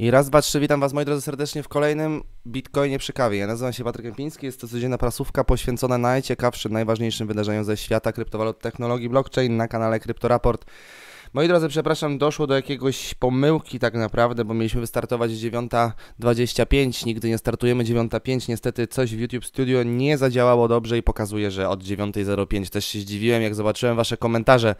I raz, dwa, trzy, witam Was moi drodzy serdecznie w kolejnym Bitcoinie przy kawie. Ja nazywam się Patryk Kępiński, jest to codzienna prasówka poświęcona najciekawszym, najważniejszym wydarzeniom ze świata kryptowalut, technologii blockchain na kanale Kryptoraport. Moi drodzy, przepraszam, doszło do jakiegoś pomyłki tak naprawdę, bo mieliśmy wystartować 9.25, nigdy nie startujemy 9.05, niestety coś w YouTube Studio nie zadziałało dobrze i pokazuje, że od 9.05 też się zdziwiłem, jak zobaczyłem Wasze komentarze,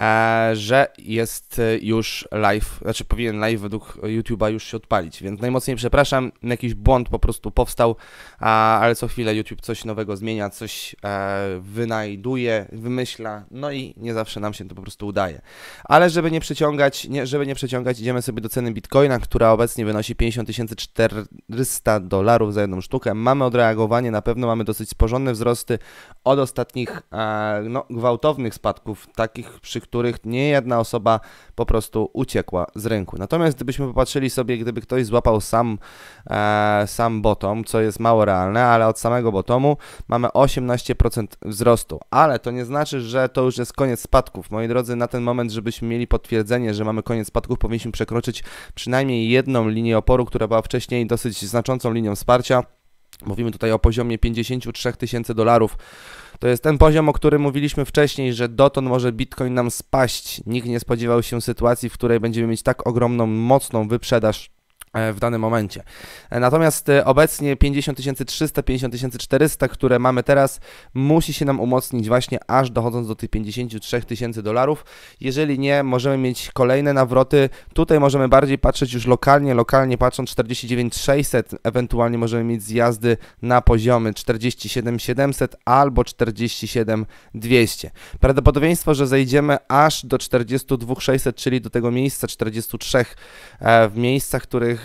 e, że jest e, już live, znaczy powinien live według YouTube'a już się odpalić, więc najmocniej przepraszam, jakiś błąd po prostu powstał, ale co chwilę YouTube coś nowego zmienia, coś e, wynajduje, wymyśla, no i nie zawsze nam się to po prostu udaje ale żeby nie przeciągać, nie, żeby nie przeciągać, idziemy sobie do ceny Bitcoina, która obecnie wynosi 50 400 dolarów za jedną sztukę. Mamy odreagowanie, na pewno mamy dosyć sporządne wzrosty od ostatnich e, no, gwałtownych spadków, takich przy których nie jedna osoba po prostu uciekła z rynku. Natomiast gdybyśmy popatrzyli sobie, gdyby ktoś złapał sam, e, sam bottom, co jest mało realne, ale od samego bottomu mamy 18% wzrostu. Ale to nie znaczy, że to już jest koniec spadków. Moi drodzy, na ten moment, żeby żebyśmy mieli potwierdzenie, że mamy koniec spadków, powinniśmy przekroczyć przynajmniej jedną linię oporu, która była wcześniej dosyć znaczącą linią wsparcia. Mówimy tutaj o poziomie 53 tysięcy dolarów. To jest ten poziom, o którym mówiliśmy wcześniej, że dotąd może Bitcoin nam spaść. Nikt nie spodziewał się sytuacji, w której będziemy mieć tak ogromną, mocną wyprzedaż E, w danym momencie. E, natomiast e, obecnie 50 300, 50 400, które mamy teraz, musi się nam umocnić właśnie aż dochodząc do tych 53 tysięcy dolarów. Jeżeli nie, możemy mieć kolejne nawroty. Tutaj możemy bardziej patrzeć już lokalnie, lokalnie patrząc 49 600, ewentualnie możemy mieć zjazdy na poziomy 47 700 albo 47 200. Prawdopodobieństwo, że zejdziemy aż do 42 600, czyli do tego miejsca 43 w miejscach, których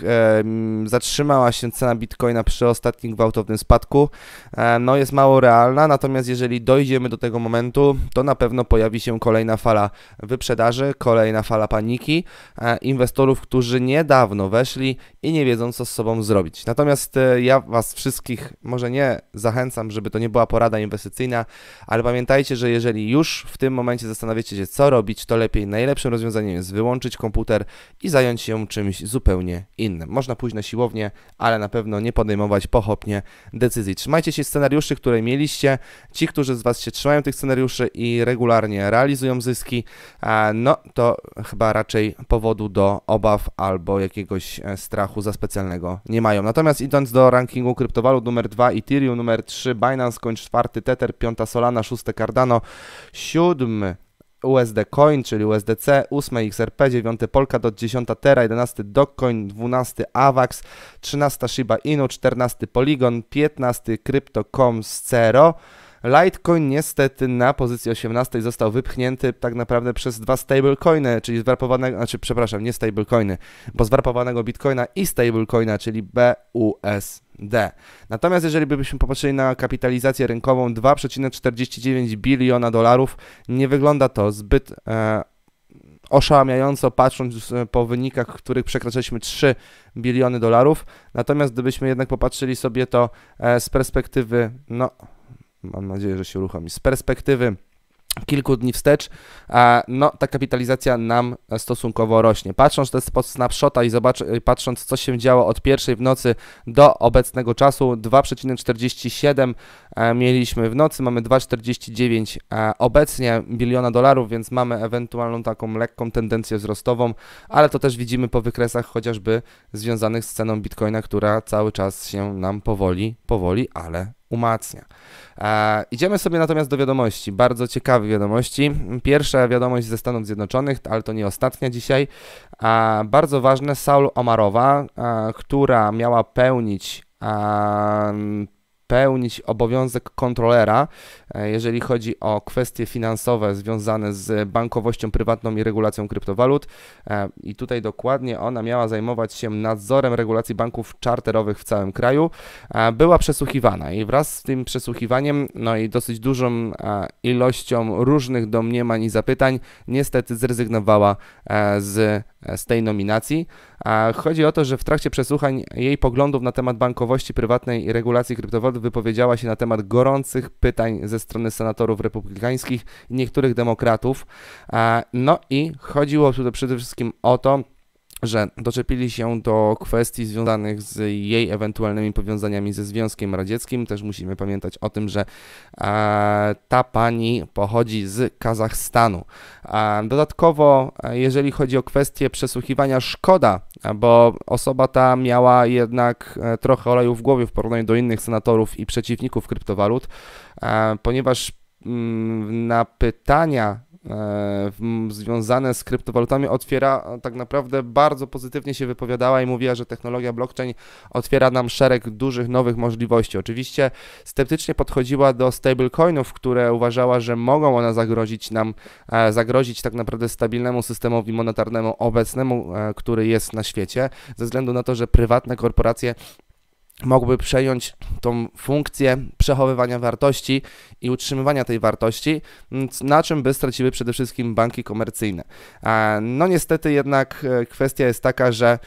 zatrzymała się cena bitcoina przy ostatnim gwałtownym spadku, e, no jest mało realna, natomiast jeżeli dojdziemy do tego momentu, to na pewno pojawi się kolejna fala wyprzedaży, kolejna fala paniki e, inwestorów, którzy niedawno weszli i nie wiedzą, co z sobą zrobić. Natomiast e, ja Was wszystkich może nie zachęcam, żeby to nie była porada inwestycyjna, ale pamiętajcie, że jeżeli już w tym momencie zastanawiacie się, co robić, to lepiej najlepszym rozwiązaniem jest wyłączyć komputer i zająć się czymś zupełnie innym innym. Można pójść na siłownię, ale na pewno nie podejmować pochopnie decyzji. Trzymajcie się scenariuszy, które mieliście. Ci, którzy z Was się trzymają tych scenariuszy i regularnie realizują zyski, e, no to chyba raczej powodu do obaw albo jakiegoś e, strachu za specjalnego nie mają. Natomiast idąc do rankingu kryptowalut numer 2 Ethereum, numer 3 Binance, kończ czwarty Tether, piąta Solana, szóste Cardano, siódmy USD Coin, czyli USDC, 8 XRP, 9 Polkadot, 10 Tera, 11 Dogecoin, 12 AVAX, 13 Shiba Inu, 14 Polygon, 15 Crypto.com z Cero. Litecoin niestety na pozycji 18 został wypchnięty tak naprawdę przez dwa stablecoiny, czyli zwarpowanego, znaczy przepraszam, nie stablecoiny, bo zwarpowanego bitcoina i stablecoina, czyli BUSD. Natomiast jeżeli byśmy popatrzyli na kapitalizację rynkową 2,49 biliona dolarów, nie wygląda to zbyt e, oszałamiająco patrząc e, po wynikach, których przekraczaliśmy 3 biliony dolarów. Natomiast gdybyśmy jednak popatrzyli sobie to e, z perspektywy no, Mam nadzieję, że się uruchomi. Z perspektywy kilku dni wstecz, no ta kapitalizacja nam stosunkowo rośnie. Patrząc też pod snapshota i zobacz, y, patrząc co się działo od pierwszej w nocy do obecnego czasu, 2,47 mieliśmy w nocy, mamy 2,49 obecnie biliona dolarów, więc mamy ewentualną taką lekką tendencję wzrostową, ale to też widzimy po wykresach chociażby związanych z ceną bitcoina, która cały czas się nam powoli, powoli, ale umacnia. E, idziemy sobie natomiast do wiadomości, bardzo ciekawe wiadomości. Pierwsza wiadomość ze Stanów Zjednoczonych, ale to nie ostatnia dzisiaj. E, bardzo ważne, Saul Omarowa, e, która miała pełnić e, pełnić obowiązek kontrolera, e, jeżeli chodzi o kwestie finansowe związane z bankowością prywatną i regulacją kryptowalut. E, I tutaj dokładnie ona miała zajmować się nadzorem regulacji banków czarterowych w całym kraju. E, była przesłuchiwana i wraz z tym przesłuchiwaniem, no i dosyć dużą ilością różnych domniemań i zapytań, niestety zrezygnowała z E, z tej nominacji. chodzi o to, że w trakcie przesłuchań jej poglądów na temat bankowości prywatnej i regulacji kryptowalut wypowiedziała się na temat gorących pytań ze strony senatorów republikańskich i niektórych demokratów. No i chodziło tutaj przede wszystkim o to, że doczepili się do kwestii związanych z jej ewentualnymi powiązaniami ze Związkiem Radzieckim. Też musimy pamiętać o tym, że e, ta pani pochodzi z Kazachstanu. E, dodatkowo, e, jeżeli chodzi o kwestię przesłuchiwania, szkoda, bo osoba ta miała jednak trochę oleju w głowie w porównaniu do innych senatorów i przeciwników kryptowalut, ponieważ mm, na pytania E, związane z kryptowalutami otwiera, e, tak naprawdę bardzo pozytywnie się wypowiadała i mówiła, że technologia blockchain otwiera nam szereg dużych nowych możliwości. Oczywiście sceptycznie podchodziła do stablecoinów, które uważała, że mogą one zagrozić nam, e, zagrozić tak naprawdę stabilnemu systemowi monetarnemu obecnemu, który jest na świecie, ze względu na to, że prywatne korporacje mogłyby przejąć tą funkcję przechowywania wartości i utrzymywania tej wartości, na czym by straciły przede wszystkim banki komercyjne. No niestety jednak e, kwestia jest taka, że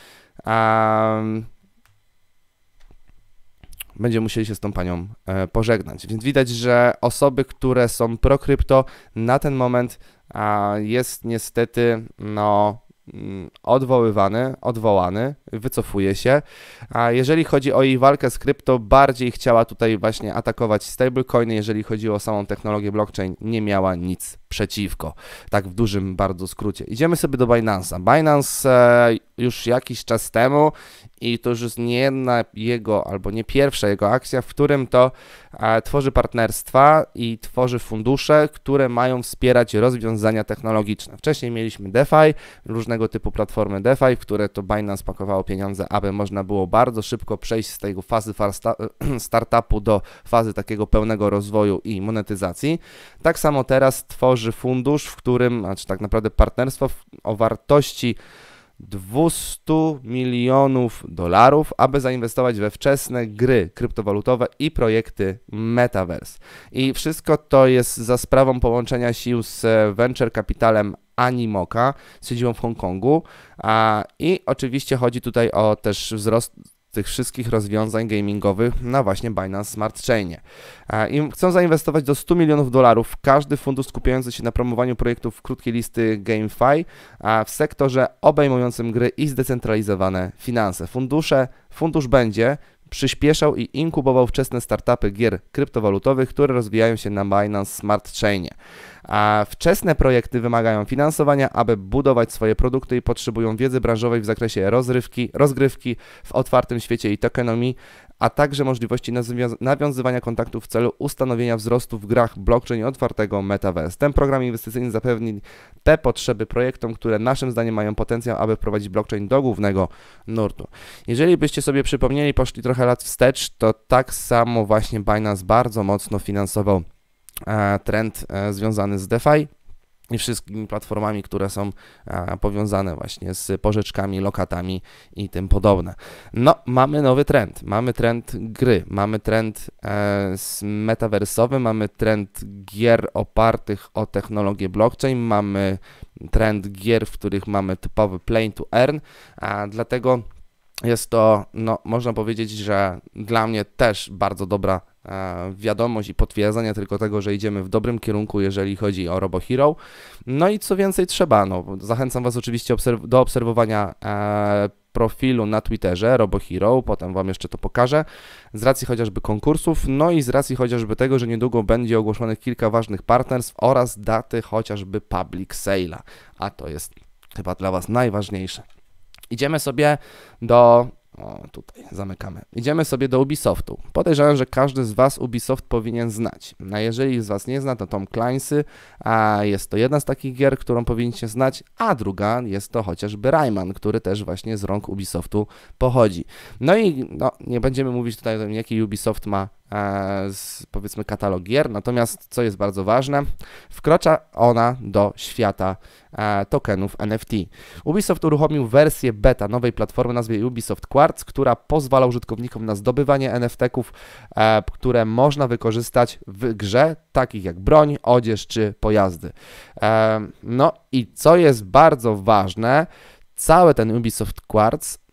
będziemy musieli się z tą panią e, pożegnać. Więc widać, że osoby, które są pro krypto, na ten moment jest niestety no Mm, odwoływany, odwołany, wycofuje się. A jeżeli chodzi o jej walkę z krypto, bardziej chciała tutaj właśnie atakować stablecoiny, jeżeli chodzi o samą technologię blockchain, nie miała nic przeciwko. Tak w dużym bardzo skrócie. Idziemy sobie do Binance'a. Binance e, już jakiś czas temu i to już jest nie jedna jego, albo nie pierwsza jego akcja, w którym to e, tworzy partnerstwa i tworzy fundusze, które mają wspierać rozwiązania technologiczne. Wcześniej mieliśmy DeFi, różnego typu platformy DeFi, w które to Binance pakowało pieniądze, aby można było bardzo szybko przejść z tej fazy startupu do fazy takiego pełnego rozwoju i monetyzacji. Tak samo teraz tworzy tworzy fundusz, w którym, znaczy tak naprawdę partnerstwo o wartości 200 milionów dolarów, aby zainwestować we wczesne gry kryptowalutowe i projekty metaverse. I wszystko to jest za sprawą połączenia sił z e, venture capitalem Animoca z siedzibą w Hongkongu. A, I oczywiście chodzi tutaj o też wzrost tych wszystkich rozwiązań gamingowych na właśnie Binance Smart Chainie. I chcą zainwestować do 100 milionów dolarów w każdy fundusz skupiający się na promowaniu projektów krótkiej listy GameFi w sektorze obejmującym gry i zdecentralizowane finanse. Fundusze, fundusz będzie przyspieszał i inkubował wczesne startupy gier kryptowalutowych, które rozwijają się na Binance Smart Chainie. A wczesne projekty wymagają finansowania, aby budować swoje produkty i potrzebują wiedzy branżowej w zakresie rozrywki, rozgrywki w otwartym świecie i tokenomii, a także możliwości nawiązywania kontaktów w celu ustanowienia wzrostu w grach blockchain i otwartego metaverse. Ten program inwestycyjny zapewni te potrzeby projektom, które naszym zdaniem mają potencjał, aby wprowadzić blockchain do głównego nurtu. Jeżeli byście sobie przypomnieli, poszli trochę lat wstecz, to tak samo właśnie Binance bardzo mocno finansował E, trend e, związany z DeFi i wszystkimi platformami, które są e, powiązane właśnie z pożyczkami, lokatami i tym podobne. No, mamy nowy trend. Mamy trend gry, mamy trend metaversowy, mamy trend gier opartych o technologię blockchain, mamy trend gier, w których mamy typowy play to earn, a dlatego jest to, no, można powiedzieć, że dla mnie też bardzo dobra E, wiadomość i potwierdzenie tylko tego, że idziemy w dobrym kierunku, jeżeli chodzi o Robo Hero. No i co więcej trzeba, no, zachęcam Was oczywiście obserw do obserwowania e, profilu na Twitterze Robo Hero, potem Wam jeszcze to pokażę, z racji chociażby konkursów, no i z racji chociażby tego, że niedługo będzie ogłoszonych kilka ważnych partnerstw oraz daty chociażby public sale'a, a to jest chyba dla Was najważniejsze. Idziemy sobie do o, tutaj zamykamy. Idziemy sobie do Ubisoftu. Podejrzewam, że każdy z Was Ubisoft powinien znać. A jeżeli z Was nie zna, to Tom Clancy, a jest to jedna z takich gier, którą powinniście znać, a druga jest to chociażby Rayman, który też właśnie z rąk Ubisoftu pochodzi. No i no, nie będziemy mówić tutaj o tym, jaki Ubisoft ma E, z, powiedzmy katalog gier. Natomiast, co jest bardzo ważne, wkracza ona do świata e, tokenów NFT. Ubisoft uruchomił wersję beta nowej platformy nazwie Ubisoft Quartz, która pozwala użytkownikom na zdobywanie NFT-ków, e, które można wykorzystać w grze, takich jak broń, odzież czy pojazdy. E, no i co jest bardzo ważne, cały ten Ubisoft Quartz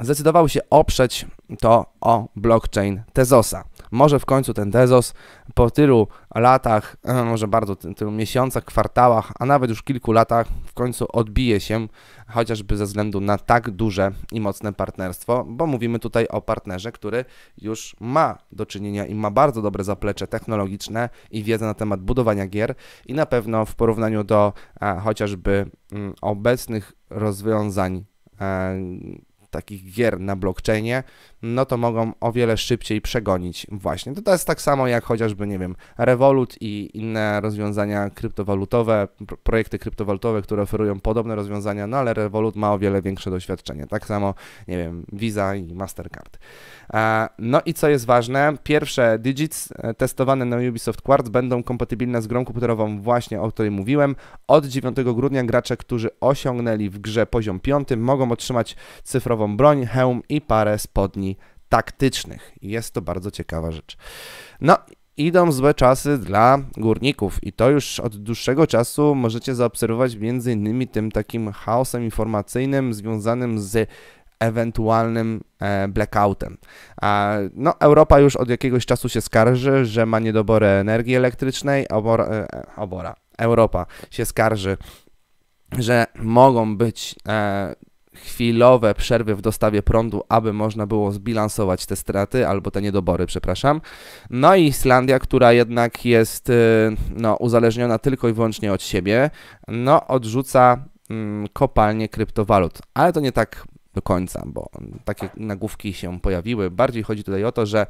zdecydował się oprzeć to o blockchain Tezosa. Może w końcu ten Tezos po tylu latach, e, może bardzo tylu miesiącach, kwartałach, a nawet już kilku latach w końcu odbije się, chociażby ze względu na tak duże i mocne partnerstwo, bo mówimy tutaj o partnerze, który już ma do czynienia i ma bardzo dobre zaplecze technologiczne i wiedzę na temat budowania gier i na pewno w porównaniu do e, chociażby mm, obecnych rozwiązań e, takich gier na blockchainie no to mogą o wiele szybciej przegonić właśnie. To, to jest tak samo jak chociażby, nie wiem, Revolut i inne rozwiązania kryptowalutowe, projekty kryptowalutowe, które oferują podobne rozwiązania, no ale Revolut ma o wiele większe doświadczenie. Tak samo, nie wiem, Visa i Mastercard. E, no i co jest ważne, pierwsze digits e, testowane na Ubisoft Quartz będą kompatybilne z grą komputerową właśnie, o której mówiłem. Od 9 grudnia gracze, którzy osiągnęli w grze poziom 5, mogą otrzymać cyfrową broń, hełm i parę spodni taktycznych. I jest to bardzo ciekawa rzecz. No, idą złe czasy dla górników i to już od dłuższego czasu możecie zaobserwować między innymi tym takim chaosem informacyjnym związanym z ewentualnym e, blackoutem. No, Europa już od jakiegoś czasu się skarży, że ma niedobory energii elektrycznej, obora, e, obora. Europa się skarży, że mogą być e, chwilowe przerwy w dostawie prądu, aby można było zbilansować te straty albo te niedobory, przepraszam. No i Islandia, która jednak jest y, no, uzależniona tylko i wyłącznie od siebie, no odrzuca mm, kopalnie kryptowalut, ale to nie tak do końca, bo takie nagłówki się pojawiły. Bardziej chodzi tutaj o to, że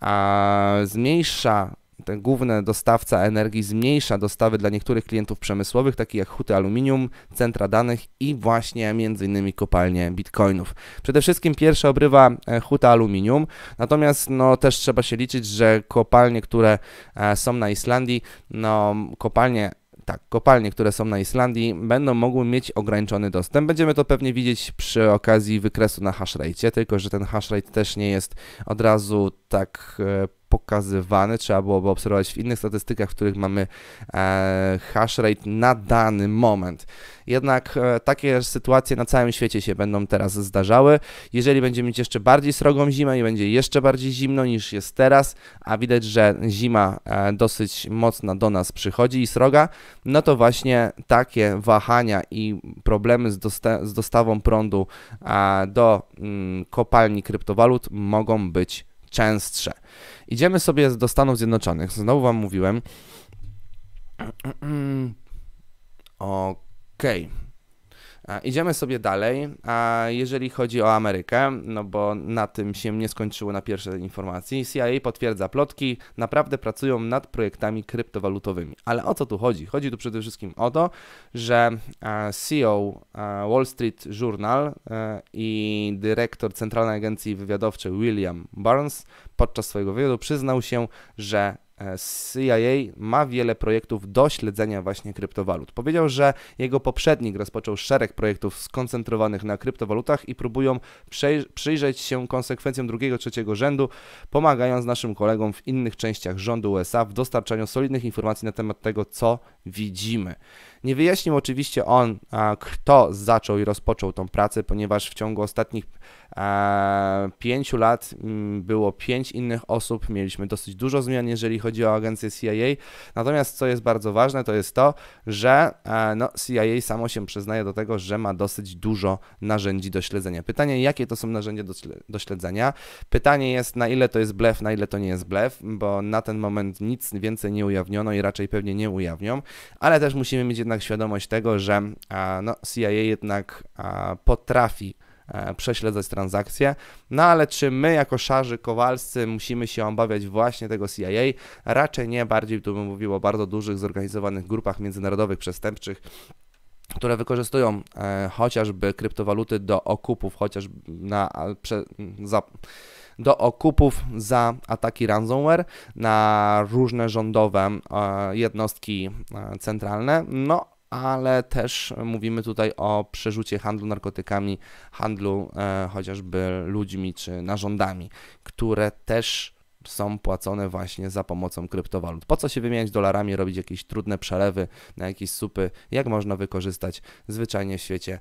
a, zmniejsza ten główny dostawca energii zmniejsza dostawy dla niektórych klientów przemysłowych, takich jak huty aluminium, centra danych i właśnie m.in. kopalnie bitcoinów. Przede wszystkim pierwsza obrywa e, huta aluminium, natomiast no, też trzeba się liczyć, że kopalnie, które e, są na Islandii, no, kopalnie tak, kopalnie, które są na Islandii, będą mogły mieć ograniczony dostęp. Będziemy to pewnie widzieć przy okazji wykresu na hashrate, tylko że ten hashrate też nie jest od razu tak e, pokazywane, trzeba byłoby obserwować w innych statystykach, w których mamy e, hash rate na dany moment. Jednak e, takie sytuacje na całym świecie się będą teraz zdarzały. Jeżeli będziemy mieć jeszcze bardziej srogą zimę i będzie jeszcze bardziej zimno niż jest teraz, a widać, że zima e, dosyć mocna do nas przychodzi i sroga, no to właśnie takie wahania i problemy z, dosta z dostawą prądu do mm, kopalni kryptowalut mogą być częstsze. Idziemy sobie do Stanów Zjednoczonych. Znowu wam mówiłem. Okej. Okay. Idziemy sobie dalej, a jeżeli chodzi o Amerykę, no bo na tym się nie skończyło na pierwszej informacji, CIA potwierdza plotki, naprawdę pracują nad projektami kryptowalutowymi. Ale o co tu chodzi? Chodzi tu przede wszystkim o to, że CEO Wall Street Journal e, i dyrektor Centralnej Agencji Wywiadowczej William Barnes podczas swojego wywiadu przyznał się, że E, CIA ma wiele projektów do śledzenia właśnie kryptowalut. Powiedział, że jego poprzednik rozpoczął szereg projektów skoncentrowanych na kryptowalutach i próbują przyjrzeć się konsekwencjom drugiego, trzeciego rzędu, pomagając naszym kolegom w innych częściach rządu USA w dostarczaniu solidnych informacji na temat tego, co widzimy. Nie wyjaśnił oczywiście on, kto zaczął i rozpoczął tą pracę, ponieważ w ciągu ostatnich pięciu lat mm, było pięć innych osób, mieliśmy dosyć dużo zmian, jeżeli chodzi o agencję CIA. Natomiast co jest bardzo ważne, to jest to, że no, CIA samo się przyznaje do tego, że ma dosyć dużo narzędzi do śledzenia. Pytanie, jakie to są narzędzia do śledzenia? Pytanie jest, na ile to jest blef, na ile to nie jest blef, bo na ten moment nic więcej nie ujawniono i raczej pewnie nie ujawnią, ale też musimy mieć jednak jednak świadomość tego, że no, CIA jednak potrafi e, prześledzać transakcje. No ale czy my, jako szarzy kowalscy, musimy się obawiać właśnie tego CIA? Raczej nie, bardziej tu bym mówił o bardzo dużych, zorganizowanych grupach międzynarodowych przestępczych. Które wykorzystują e, chociażby kryptowaluty do okupów, chociaż na, prze, za, do okupów za ataki ransomware na różne rządowe e, jednostki e, centralne. No, ale też mówimy tutaj o przerzucie handlu narkotykami, handlu e, chociażby ludźmi czy narządami, które też są płacone właśnie za pomocą kryptowalut. Po co się wymieniać dolarami, robić jakieś trudne przelewy na jakieś supy? Jak można wykorzystać zwyczajnie w świecie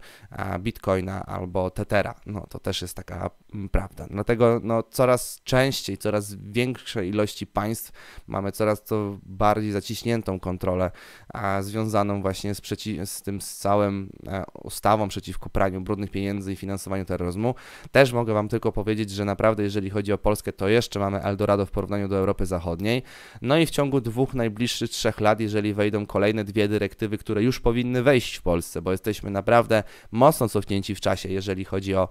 bitcoina albo tetera? No to też jest taka mm, prawda. Dlatego no, coraz częściej, coraz większej ilości państw mamy coraz to bardziej zaciśniętą kontrolę a związaną właśnie z, przeci- z tym z całym e, ustawą przeciwko praniu brudnych pieniędzy i finansowaniu terroryzmu. Też mogę Wam tylko powiedzieć, że naprawdę jeżeli chodzi o Polskę, to jeszcze mamy Eldorado Eldorado w porównaniu do Europy Zachodniej. No i w ciągu dwóch najbliższych trzech lat, jeżeli wejdą kolejne dwie dyrektywy, które już powinny wejść w Polsce, bo jesteśmy naprawdę mocno cofnięci w czasie, jeżeli chodzi o,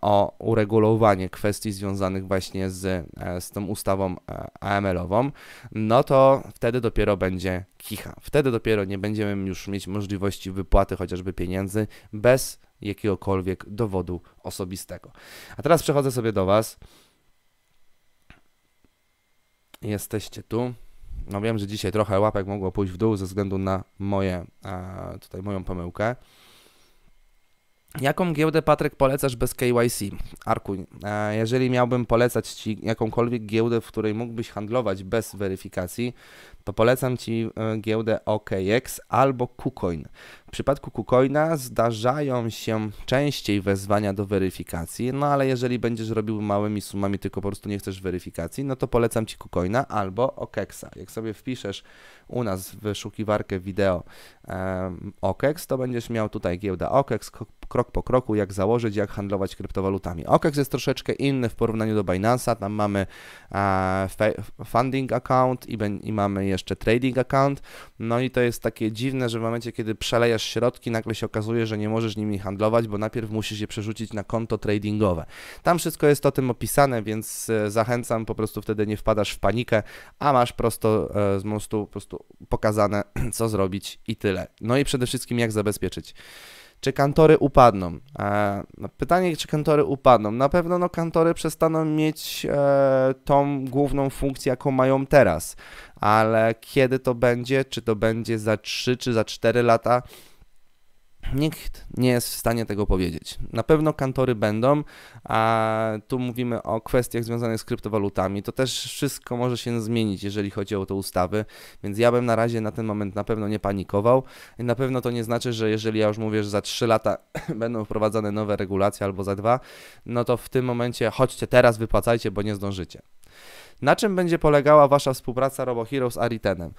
o uregulowanie kwestii związanych właśnie z, e, z tą ustawą e, AML-ową, no to wtedy dopiero będzie kicha. Wtedy dopiero nie będziemy już mieć możliwości wypłaty chociażby pieniędzy bez jakiegokolwiek dowodu osobistego. A teraz przechodzę sobie do Was jesteście tu. No wiem, że dzisiaj trochę łapek mogło pójść w dół ze względu na moje, e, tutaj moją pomyłkę. Jaką giełdę, Patryk, polecasz bez KYC? Arkuj, e, jeżeli miałbym polecać Ci jakąkolwiek giełdę, w której mógłbyś handlować bez weryfikacji, to polecam Ci e, giełdę OKX albo KuCoin. W przypadku KuCoina zdarzają się częściej wezwania do weryfikacji, no ale jeżeli będziesz robił małymi sumami, tylko po prostu nie chcesz weryfikacji, no to polecam Ci KuCoina albo OKEXa. Jak sobie wpiszesz u nas w wyszukiwarkę wideo um, OKEX, to będziesz miał tutaj giełda OKEX, krok po kroku, jak założyć, jak handlować kryptowalutami. OKEX jest troszeczkę inny w porównaniu do Binance'a, tam mamy e, funding account i, i mamy jeszcze trading account, no i to jest takie dziwne, że w momencie, kiedy przelejesz środki, nagle się okazuje, że nie możesz nimi handlować, bo najpierw musisz je przerzucić na konto tradingowe. Tam wszystko jest o tym opisane, więc e, zachęcam, po prostu wtedy nie wpadasz w panikę, a masz prosto e, z mostu po prostu pokazane, co zrobić i tyle. No i przede wszystkim jak zabezpieczyć czy kantory upadną? E, no, pytanie, czy kantory upadną? Na pewno no, kantory przestaną mieć e, tą główną funkcję, jaką mają teraz, ale kiedy to będzie? Czy to będzie za 3 czy za 4 lata? Nikt nie jest w stanie tego powiedzieć. Na pewno kantory będą, a tu mówimy o kwestiach związanych z kryptowalutami. To też wszystko może się zmienić, jeżeli chodzi o te ustawy, więc ja bym na razie na ten moment na pewno nie panikował. Na pewno to nie znaczy, że jeżeli ja już mówię, że za 3 lata będą wprowadzane nowe regulacje albo za 2, no to w tym momencie chodźcie teraz, wypłacajcie, bo nie zdążycie. Na czym będzie polegała Wasza współpraca RoboHero z Aritenem?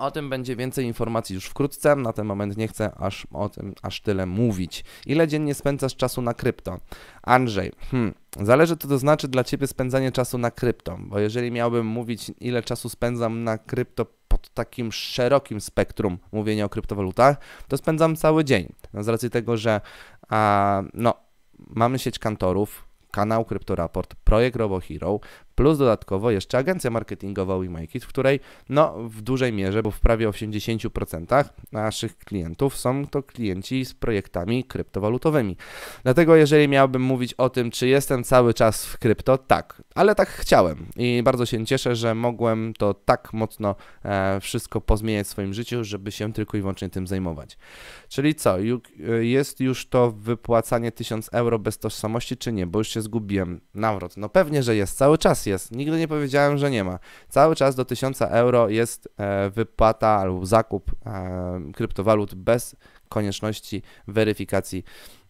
O tym będzie więcej informacji już wkrótce. Na ten moment nie chcę aż o tym aż tyle mówić. Ile dziennie spędzasz czasu na krypto? Andrzej, hmm, zależy co to znaczy dla Ciebie spędzanie czasu na krypto, bo jeżeli miałbym mówić ile czasu spędzam na krypto pod takim szerokim spektrum mówienia o kryptowalutach, to spędzam cały dzień. No, z racji tego, że a, no, mamy sieć kantorów, kanał Kryptoraport, projekt RoboHero, plus dodatkowo jeszcze agencja marketingowa WeMakeIt, w której no w dużej mierze, bo w prawie 80% naszych klientów są to klienci z projektami kryptowalutowymi. Dlatego jeżeli miałbym mówić o tym, czy jestem cały czas w krypto, tak, ale tak chciałem i bardzo się cieszę, że mogłem to tak mocno e, wszystko pozmieniać w swoim życiu, żeby się tylko i wyłącznie tym zajmować. Czyli co, jest już to wypłacanie 1000 euro bez tożsamości, czy nie, bo już się zgubiłem. Nawrót, no pewnie, że jest, cały czas jest. Nigdy nie powiedziałem, że nie ma. Cały czas do 1000 euro jest e, wypłata albo zakup e, kryptowalut bez konieczności weryfikacji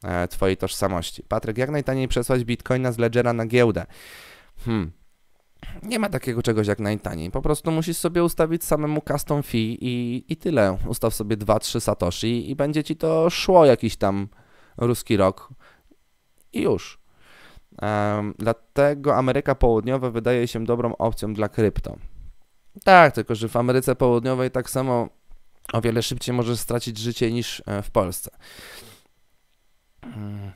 e, Twojej tożsamości. Patryk, jak najtaniej przesłać bitcoina z ledgera na giełdę? Hmm, nie ma takiego czegoś jak najtaniej. Po prostu musisz sobie ustawić samemu custom fee i, i tyle. Ustaw sobie 2-3 satoshi i będzie ci to szło jakiś tam ruski rok i już dlatego Ameryka Południowa wydaje się dobrą opcją dla krypto. Tak, tylko że w Ameryce Południowej tak samo o wiele szybciej możesz stracić życie niż e, w Polsce. Hmm.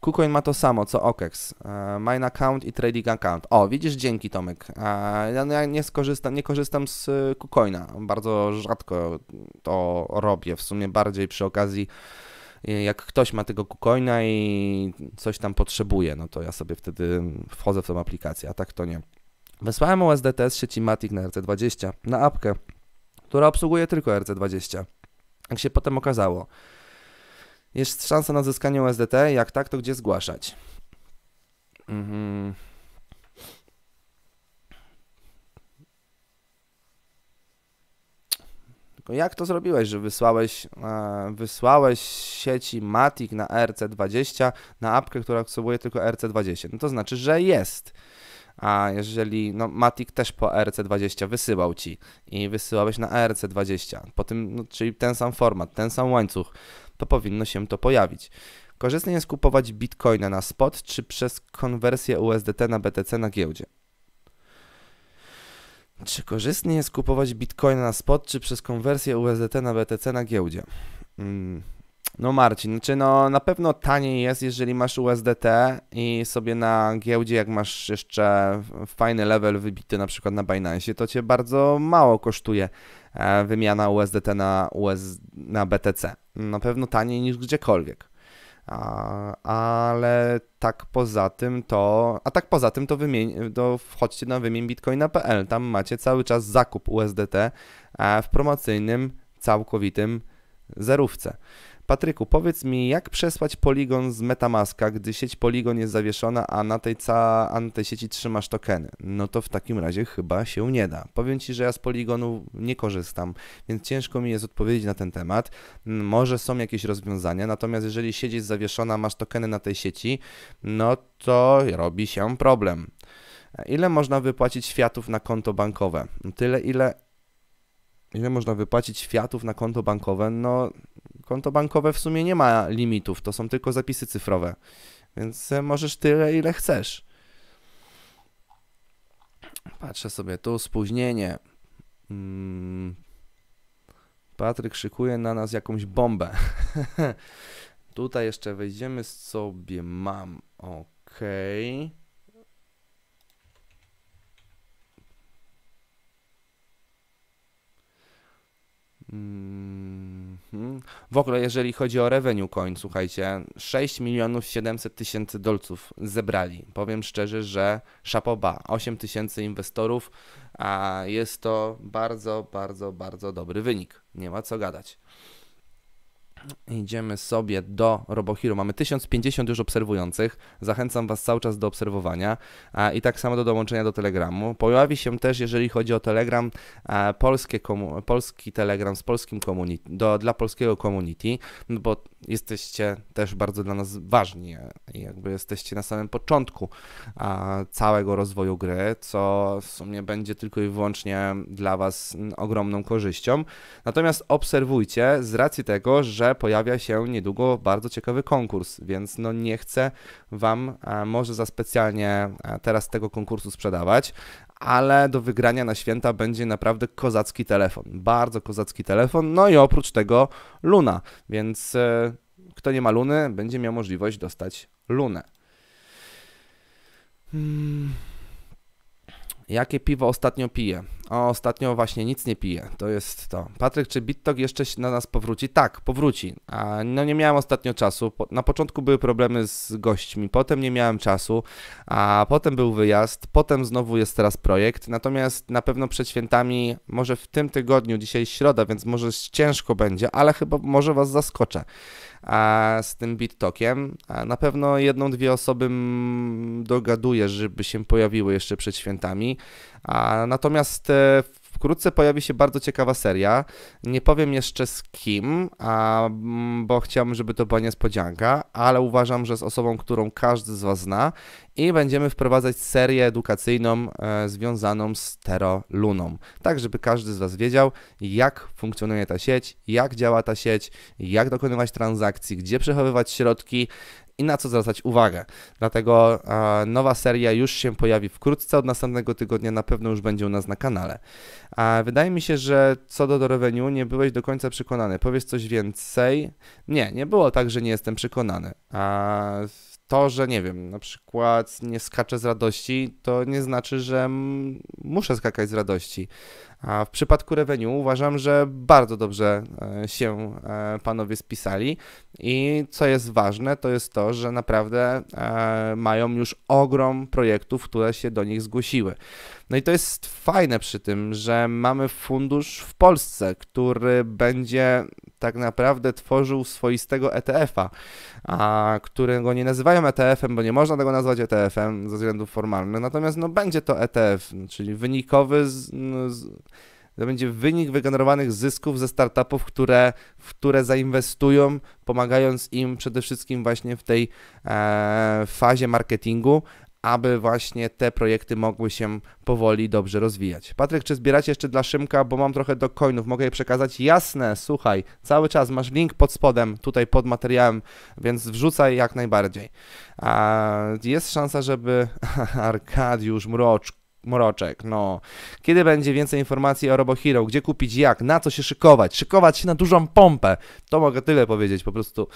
KuCoin ma to samo, co OKEX. E, Mine account i trading account. O, widzisz, dzięki Tomek. E, no, ja nie, skorzystam, nie korzystam z KuCoina. Bardzo rzadko to robię. W sumie bardziej przy okazji Y, jak ktoś ma tego KuCoina i coś tam potrzebuje, no to ja sobie wtedy wchodzę w tą aplikację, a tak to nie. Wysłałem USDT z sieci Matic na RC20, na apkę, która obsługuje tylko RC20. Jak się potem okazało, jest szansa na zyskanie USDT, jak tak, to gdzie zgłaszać? Mhm. Tylko jak to zrobiłeś, że wysłałeś, e, wysłałeś sieci Matic na RC20 na apkę, która obsługuje tylko RC20? No to znaczy, że jest. A jeżeli no, Matic też po RC20 wysyłał ci i wysyłałeś na RC20, po tym, no, czyli ten sam format, ten sam łańcuch, to powinno się to pojawić. Korzystnie jest kupować bitcoina na spot czy przez konwersję USDT na BTC na giełdzie. Czy korzystnie jest kupować bitcoina na spot, czy przez konwersję USDT na BTC na giełdzie? Mm, no Marcin, czy no na pewno taniej jest, jeżeli masz USDT i sobie na giełdzie, jak masz jeszcze fajny level wybity na przykład na Binance, to cię bardzo mało kosztuje e, wymiana USDT na, US, na BTC. Na pewno taniej niż gdziekolwiek ale tak poza tym to, a tak poza tym to, wymień, to wchodźcie na wymienbitcoina.pl, tam macie cały czas zakup USDT e, w promocyjnym, całkowitym zerówce. Patryku, powiedz mi, jak przesłać poligon z Metamaska, gdy sieć poligon jest zawieszona, a na tej, ca... a na tej sieci trzymasz tokeny? No to w takim razie chyba się nie da. Powiem Ci, że ja z poligonu nie korzystam, więc ciężko mi jest odpowiedzieć na ten temat. Mm, może są jakieś rozwiązania, natomiast jeżeli sieć jest zawieszona, masz tokeny na tej sieci, no to robi się problem. Ile można wypłacić światów na konto bankowe? Tyle, ile ile można wypłacić fiatów na konto bankowe, no konto bankowe w sumie nie ma limitów, to są tylko zapisy cyfrowe, więc e, możesz tyle, ile chcesz. Patrzę sobie tu, spóźnienie. Mm. Patryk szykuje na nas jakąś bombę. Tutaj jeszcze wejdziemy sobie, mam, ok. Hmm. Mhm. W ogóle, jeżeli chodzi o revenue coin, słuchajcie, 6 milionów 700 tysięcy dolców zebrali. Powiem szczerze, że szapoba, 8 tysięcy inwestorów, a jest to bardzo, bardzo, bardzo dobry wynik. Nie ma co gadać. Idziemy sobie do RoboHero. Mamy 1050 już obserwujących. Zachęcam Was cały czas do obserwowania a, i tak samo do dołączenia do Telegramu. Pojawi się też, jeżeli chodzi o Telegram, a, polskie polski Telegram z polskim community, do, dla polskiego community, no bo jesteście też bardzo dla nas ważni. Jakby jesteście na samym początku a, całego rozwoju gry, co w sumie będzie tylko i wyłącznie dla Was mm, ogromną korzyścią. Natomiast obserwujcie z racji tego, że pojawia się niedługo bardzo ciekawy konkurs, więc no nie chcę Wam e, może za specjalnie e, teraz tego konkursu sprzedawać, ale do wygrania na święta będzie naprawdę kozacki telefon, bardzo kozacki telefon, no i oprócz tego Luna, więc e, kto nie ma Luny, będzie miał możliwość dostać Lunę. Hmm. Jakie piwo ostatnio pije? O, ostatnio właśnie nic nie pije. To jest to. Patryk, czy BitTok jeszcze na nas powróci? Tak, powróci. A, no nie miałem ostatnio czasu. Po, na początku były problemy z gośćmi, potem nie miałem czasu, a potem był wyjazd, potem znowu jest teraz projekt. Natomiast na pewno przed świętami, może w tym tygodniu, dzisiaj środa, więc może ciężko będzie, ale chyba może Was zaskoczę z tym BitTokiem. Na pewno jedną, dwie osoby dogaduję, żeby się pojawiły jeszcze przed świętami. Natomiast e, w Wkrótce pojawi się bardzo ciekawa seria. Nie powiem jeszcze z kim, a, mm, bo chciałbym, żeby to była niespodzianka, ale uważam, że z osobą, którą każdy z Was zna i będziemy wprowadzać serię edukacyjną e, związaną z Teroluną. Tak, żeby każdy z Was wiedział, jak funkcjonuje ta sieć, jak działa ta sieć, jak dokonywać transakcji, gdzie przechowywać środki, i na co zwracać uwagę. Dlatego e, nowa seria już się pojawi wkrótce, od następnego tygodnia na pewno już będzie u nas na kanale. E, wydaje mi się, że co do, do nie byłeś do końca przekonany. Powiesz coś więcej? Nie, nie było tak, że nie jestem przekonany. E, to, że nie wiem, na przykład nie skaczę z radości, to nie znaczy, że muszę skakać z radości. A w przypadku Revenue uważam, że bardzo dobrze e, się e, panowie spisali i co jest ważne, to jest to, że naprawdę e, mają już ogrom projektów, które się do nich zgłosiły. No i to jest fajne przy tym, że mamy fundusz w Polsce, który będzie tak naprawdę tworzył swoistego ETF-a, a, którego nie nazywają ETF-em, bo nie można tego nazwać ETF-em ze względów formalnych, natomiast no, będzie to ETF, czyli wynikowy z, z to będzie wynik wygenerowanych zysków ze startupów, które, w które zainwestują, pomagając im przede wszystkim właśnie w tej e, fazie marketingu, aby właśnie te projekty mogły się powoli dobrze rozwijać. Patryk, czy zbieracie jeszcze dla Szymka, bo mam trochę do coinów, mogę je przekazać? Jasne, słuchaj, cały czas masz link pod spodem, tutaj pod materiałem, więc wrzucaj jak najbardziej. Jest szansa, żeby Arkadiusz Mroczko Mroczek, no. Kiedy będzie więcej informacji o RoboHero? Gdzie kupić, jak, na co się szykować? Szykować się na dużą pompę. To mogę tyle powiedzieć po prostu.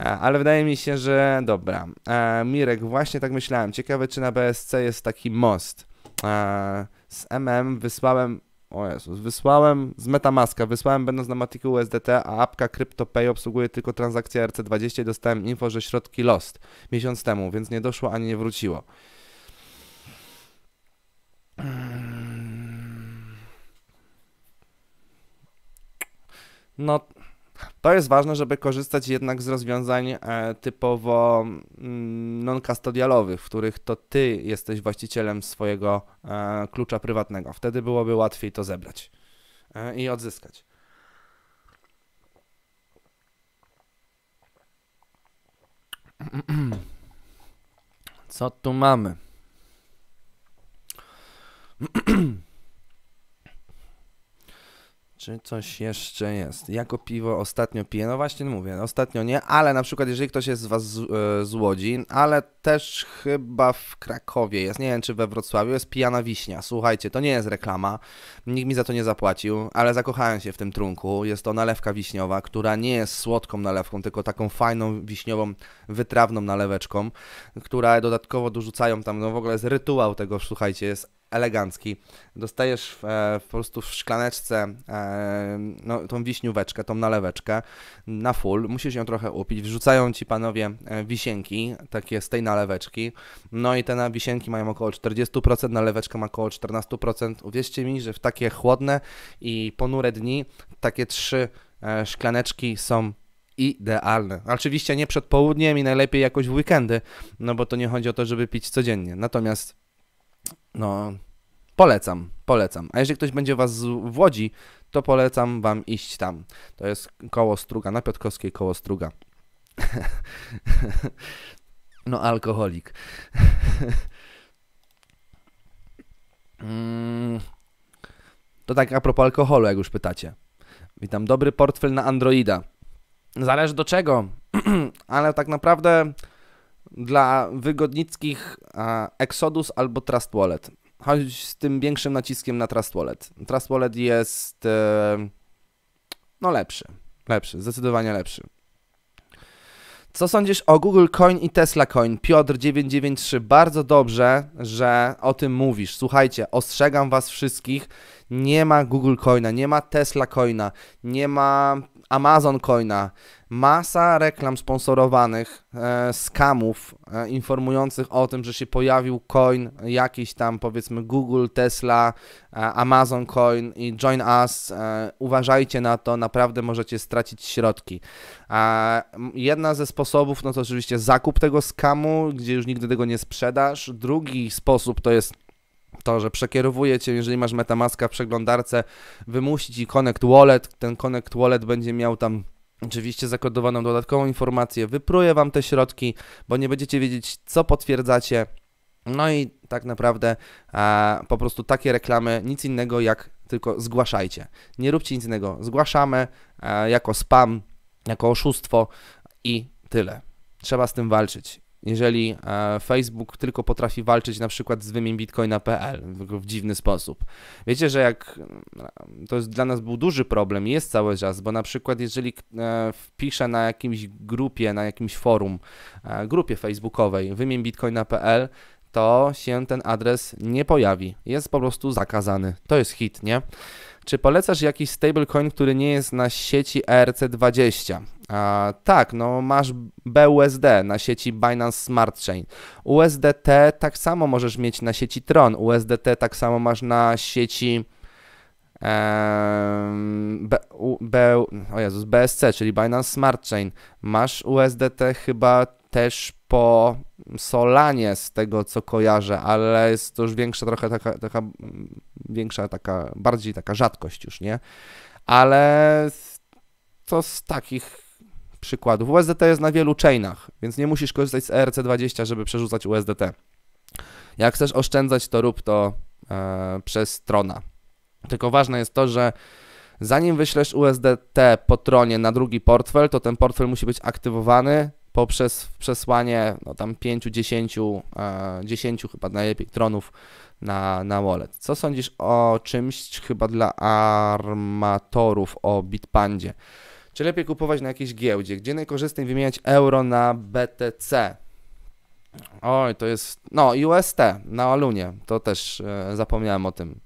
E, ale wydaje mi się, że dobra. E, Mirek, właśnie tak myślałem. Ciekawe, czy na BSC jest taki most. E, z MM wysłałem o Jezus, wysłałem z Metamaska, wysłałem będąc na Matiku USDT, a apka CryptoPay obsługuje tylko transakcję RC20 i dostałem info, że środki lost miesiąc temu, więc nie doszło ani nie wróciło. Mm. No, to jest ważne, żeby korzystać jednak z rozwiązań e, typowo mm, non-custodialowych, w których to ty jesteś właścicielem swojego e, klucza prywatnego. Wtedy byłoby łatwiej to zebrać e, i odzyskać. Co tu mamy? Czy coś jeszcze jest? Jako piwo ostatnio piję? No właśnie mówię, no ostatnio nie, ale na przykład jeżeli ktoś jest z Was z, e, z Łodzi, ale też chyba w Krakowie jest, nie wiem czy we Wrocławiu, jest Pijana Wiśnia. Słuchajcie, to nie jest reklama, nikt mi za to nie zapłacił, ale zakochałem się w tym trunku. Jest to nalewka wiśniowa, która nie jest słodką nalewką, tylko taką fajną, wiśniową, wytrawną naleweczką, która dodatkowo dorzucają tam, no w ogóle jest rytuał tego, słuchajcie, jest elegancki. Dostajesz e, po prostu w szklaneczce e, no, tą wiśnióweczkę, tą naleweczkę na full, musisz ją trochę upić, wrzucają ci panowie e, wisienki, takie z tej naleweczki, no i te na wisienki mają około 40%, naleweczka ma około 14%. Uwierzcie mi, że w takie chłodne i ponure dni takie trzy e, szklaneczki są idealne. Oczywiście nie przed południem i najlepiej jakoś w weekendy, no bo to nie chodzi o to, żeby pić codziennie. Natomiast no, polecam, polecam. A jeżeli ktoś będzie Was w Łodzi, to polecam Wam iść tam. To jest koło Struga, na Piotkowskiej koło Struga. no, alkoholik. Mm. to tak a propos alkoholu, jak już pytacie. Witam, dobry portfel na Androida. Zależy do czego, ale tak naprawdę dla wygodnickich Exodus albo Trust Wallet. Choć z tym większym naciskiem na Trust Wallet. Trust Wallet jest e, no lepszy, lepszy, zdecydowanie lepszy. Co sądzisz o Google Coin i Tesla Coin? Piotr993, bardzo dobrze, że o tym mówisz. Słuchajcie, ostrzegam Was wszystkich, nie ma Google Coina, nie ma Tesla Coina, nie ma Amazon Coina masa reklam sponsorowanych, e, skamów e, informujących o tym, że się pojawił coin jakiś tam powiedzmy Google, Tesla, e, Amazon Coin i Join Us. E, uważajcie na to, naprawdę możecie stracić środki. jedna ze sposobów no to oczywiście zakup tego skamu, gdzie już nigdy tego nie sprzedasz. Drugi sposób to jest to, że przekierowuje cię, jeżeli masz Metamaska w przeglądarce, wymusi ci Connect Wallet, ten Connect Wallet będzie miał tam Oczywiście zakodowaną dodatkową informację, wypruje Wam te środki, bo nie będziecie wiedzieć, co potwierdzacie. No i tak naprawdę e, po prostu takie reklamy, nic innego jak tylko zgłaszajcie. Nie róbcie nic innego. Zgłaszamy e, jako spam, jako oszustwo i tyle. Trzeba z tym walczyć jeżeli e, Facebook tylko potrafi walczyć na przykład z wymień bitcoina.pl w dziwny sposób. Wiecie, że jak mm, to jest, dla nas był duży problem jest cały czas, bo na przykład jeżeli e, wpiszę na jakimś grupie, na jakimś forum, e, grupie facebookowej wymień bitcoina.pl, to się ten adres nie pojawi. Jest po prostu zakazany. To jest hit, nie? Czy polecasz jakiś stablecoin, który nie jest na sieci ERC20? A, tak, no masz BUSD na sieci Binance Smart Chain. USDT tak samo możesz mieć na sieci Tron. USDT tak samo masz na sieci um, B, U, B, o Jezus, BSC, czyli Binance Smart Chain. Masz USDT chyba też po Solanie z tego, co kojarzę, ale jest to już większa trochę taka, taka większa taka, bardziej taka rzadkość już, nie? Ale to z takich przykładów. USDT jest na wielu chainach, więc nie musisz korzystać z ERC20, żeby przerzucać USDT. Jak chcesz oszczędzać, to rób to e, przez trona. Tylko ważne jest to, że zanim wyślesz USDT po tronie na drugi portfel, to ten portfel musi być aktywowany poprzez przesłanie no, tam 5, 10, 10 chyba najlepiej tronów na, na wallet. Co sądzisz o czymś chyba dla armatorów, o Bitpandzie? Czy lepiej kupować na jakiejś giełdzie? Gdzie najkorzystniej wymieniać euro na BTC? Oj, to jest. No, UST na Alunie. To też e, zapomniałem o tym.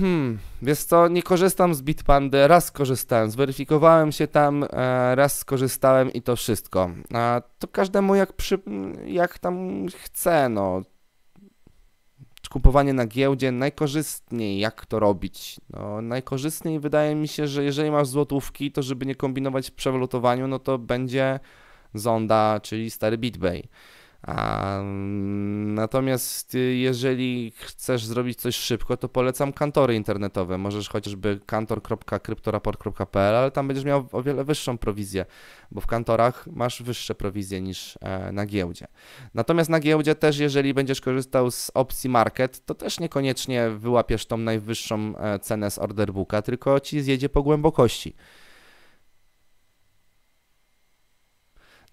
Hmm, wiesz co, nie korzystam z Bitpandy, raz korzystałem, zweryfikowałem się tam, e, raz skorzystałem i to wszystko. A to każdemu jak, przy, jak tam chce, no. Kupowanie na giełdzie najkorzystniej, jak to robić? No, najkorzystniej wydaje mi się, że jeżeli masz złotówki, to żeby nie kombinować w przewalutowaniu, no to będzie zonda, czyli stary BitBay. Mm, natomiast y, jeżeli chcesz zrobić coś szybko, to polecam kantory internetowe. Możesz chociażby kantor.kryptoraport.pl, ale tam będziesz miał o wiele wyższą prowizję, bo w kantorach masz wyższe prowizje niż e, na giełdzie. Natomiast na giełdzie też, jeżeli będziesz korzystał z opcji market, to też niekoniecznie wyłapiesz tą najwyższą e, cenę z booka, tylko ci zjedzie po głębokości.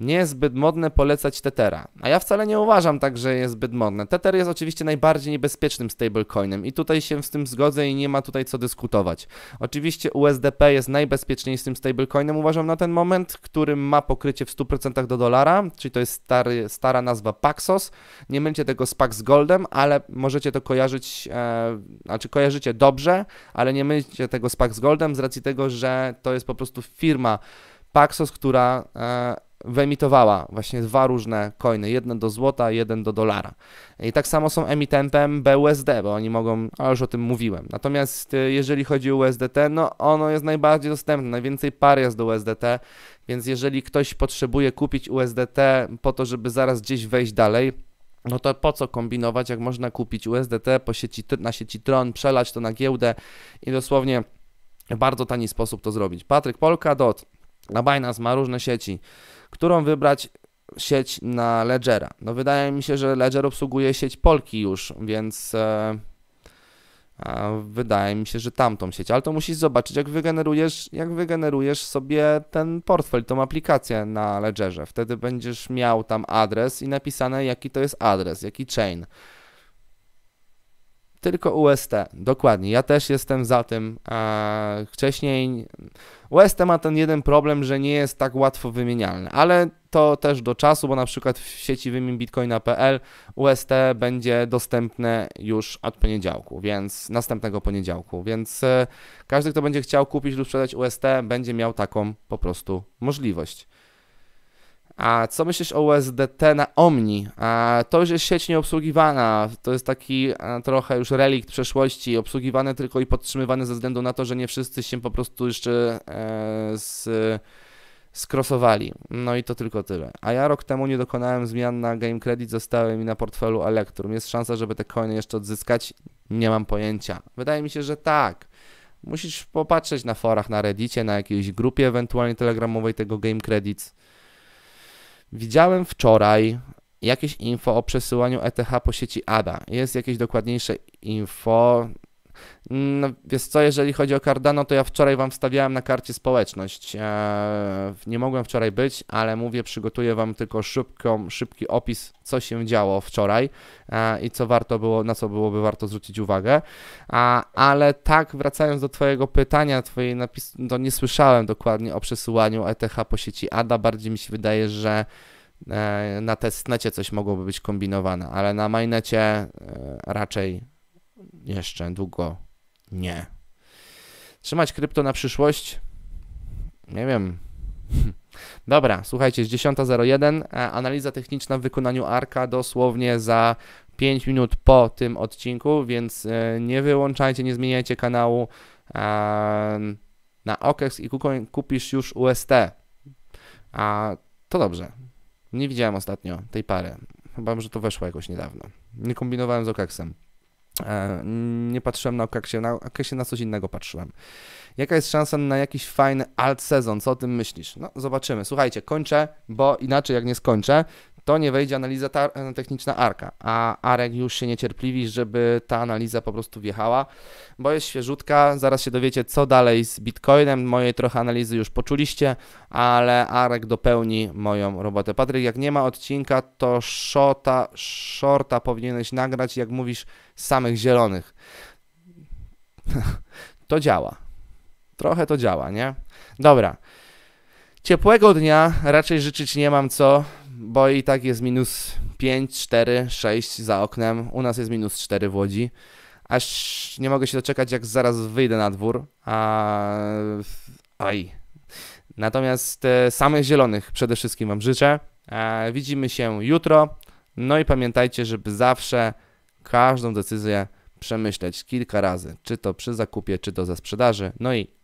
nie jest modne polecać Tethera. A ja wcale nie uważam tak, że jest zbyt modne. Tether jest oczywiście najbardziej niebezpiecznym stablecoinem i tutaj się z tym zgodzę i nie ma tutaj co dyskutować. Oczywiście USDP jest najbezpieczniejszym stablecoinem, uważam na ten moment, który ma pokrycie w 100% do dolara, czyli to jest stary, stara nazwa Paxos. Nie mylcie tego z Pax Goldem, ale możecie to kojarzyć, e, znaczy kojarzycie dobrze, ale nie mylcie tego z Pax Goldem z racji tego, że to jest po prostu firma Paxos, która... E, wyemitowała właśnie dwa różne coiny, jeden do złota, jeden do dolara. I tak samo są emitentem BUSD, bo oni mogą, a już o tym mówiłem. Natomiast y, jeżeli chodzi o USDT, no ono jest najbardziej dostępne, najwięcej par jest do USDT, więc jeżeli ktoś potrzebuje kupić USDT po to, żeby zaraz gdzieś wejść dalej, no to po co kombinować, jak można kupić USDT po sieci, na sieci Tron, przelać to na giełdę i dosłownie w bardzo tani sposób to zrobić. Patryk Polka dot na Binance ma różne sieci którą wybrać sieć na Ledgera. No wydaje mi się, że Ledger obsługuje sieć Polki już, więc e, wydaje mi się, że tamtą sieć, ale to musisz zobaczyć, jak wygenerujesz, jak wygenerujesz sobie ten portfel, tą aplikację na Ledgerze. Wtedy będziesz miał tam adres i napisane, jaki to jest adres, jaki chain. Tylko UST, dokładnie. Ja też jestem za tym. wcześniej UST ma ten jeden problem, że nie jest tak łatwo wymienialny, ale to też do czasu, bo na przykład w sieci wymień bitcoina.pl UST będzie dostępne już od poniedziałku, więc następnego poniedziałku, więc e, każdy, kto będzie chciał kupić lub sprzedać UST, będzie miał taką po prostu możliwość. A co myślisz o USDT na Omni? A to już jest sieć nieobsługiwana. To jest taki trochę już relikt przeszłości, obsługiwany tylko i podtrzymywany ze względu na to, że nie wszyscy się po prostu jeszcze e, z, skrosowali. No i to tylko tyle. A ja rok temu nie dokonałem zmian na Game Credit, zostały mi na portfelu Electrum. Jest szansa, żeby te coiny jeszcze odzyskać? Nie mam pojęcia. Wydaje mi się, że tak. Musisz popatrzeć na forach, na Reddicie, na jakiejś grupie ewentualnie telegramowej tego Game Credits. Widziałem wczoraj jakieś info o przesyłaniu ETH po sieci ADA. Jest jakieś dokładniejsze info, no, więc co, jeżeli chodzi o Cardano, to ja wczoraj Wam wstawiałem na karcie społeczność. Eee, nie mogłem wczoraj być, ale mówię, przygotuję Wam tylko szybką, szybki opis, co się działo wczoraj eee, i co warto było, na co byłoby warto zwrócić uwagę. A, ale tak, wracając do Twojego pytania, twojej napis, to nie słyszałem dokładnie o przesyłaniu ETH po sieci ADA. Bardziej mi się wydaje, że eee, na testnecie coś mogłoby być kombinowane, ale na mainnecie eee, raczej jeszcze długo nie. Trzymać krypto na przyszłość? Nie wiem. Dobra, słuchajcie, jest 10.01. E, analiza techniczna w wykonaniu Arka dosłownie za 5 minut po tym odcinku, więc e, nie wyłączajcie, nie zmieniajcie kanału. E, na OKEX i kupisz już UST. A to dobrze. Nie widziałem ostatnio tej pary. Chyba, że to weszło jakoś niedawno. Nie kombinowałem z OKEXem. E, nie patrzyłem na okresie, na okresie na coś innego patrzyłem. Jaka jest szansa na jakiś fajny alt sezon? Co o tym myślisz? No, zobaczymy. Słuchajcie, kończę, bo inaczej jak nie skończę, to nie wejdzie analiza e, techniczna ARKA, a AREK już się niecierpliwi, żeby ta analiza po prostu wjechała, bo jest świeżutka, zaraz się dowiecie co dalej z Bitcoinem, mojej trochę analizy już poczuliście, ale AREK dopełni moją robotę. Patryk, jak nie ma odcinka, to shorta, shorta powinieneś nagrać, jak mówisz, samych zielonych. to działa. Trochę to działa, nie? Dobra. Ciepłego dnia raczej życzyć nie mam co bo i tak jest minus 5, 4, 6 za oknem. U nas jest minus 4 w Łodzi. Aż nie mogę się doczekać, jak zaraz wyjdę na dwór. A... Aj. Natomiast e, samych zielonych przede wszystkim Wam życzę. E, widzimy się jutro. No i pamiętajcie, żeby zawsze każdą decyzję przemyśleć kilka razy, czy to przy zakupie, czy to za sprzedaży. No i